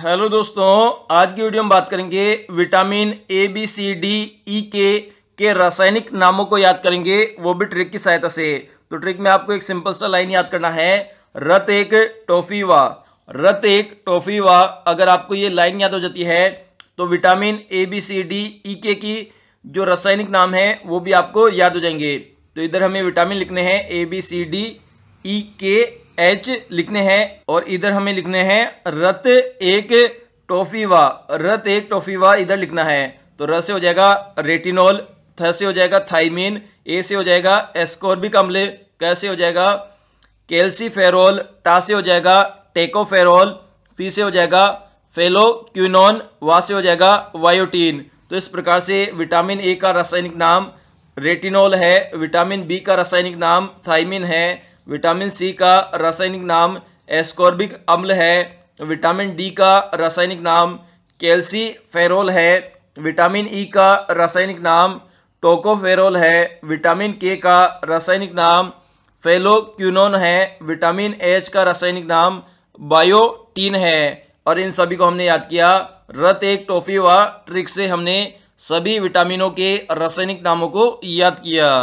hello दोस्तों आज की वीडियो में बात करेंगे vitamin A B C D E K के रासायनिक नामों को याद करेंगे वो भी ट्रिक की सहायता से तो ट्रिक में आपको एक सिंपल सा लाइन याद करना है रत एक टोफीवा रत एक टोफीवा अगर आपको ये लाइन याद हो जाती है तो vitamin A B C D E K की जो रासायनिक नाम है वो भी आपको याद हो जाएंगे तो इधर हमें विटामिन लिखने हैं ए बी सी डी ई के एच लिखने हैं और इधर हमें लिखने हैं रत एक टोफीवा रत एक टोफीवा इधर लिखना है तो र से हो जाएगा रेटिनॉल थ से हो जाएगा थाइमिन ए से हो जाएगा एस्कॉर्बिक अम्ल कैसे हो जाएगा कैल्सीफेरोल टा से हो जाएगा टेकोफेरोल फी से हो जाएगा फेलोक्यूनॉन वा से हो जाएगा वायोटीन तो इस प्रकार से विटामिन ए का रासायनिक नाम रेटिनॉल है विटामिन बी का रासायनिक नाम थाइमिन है विटामिन सी का रासायनिक नाम एस्कॉर्बिक अम्ल है विटामिन डी का रासायनिक नाम कैल्सी फेरोल है विटामिन ई e का रासायनिक नाम टोकोफेरोल है विटामिन के का रासायनिक नाम फेलोक्यूनोन है विटामिन एच का रासायनिक नाम बायोटीन है और इन सभी को हमने याद किया रत एक टोफी व ट्रिक से हमने सभी विटामिनों के रासायनिक नामों को याद किया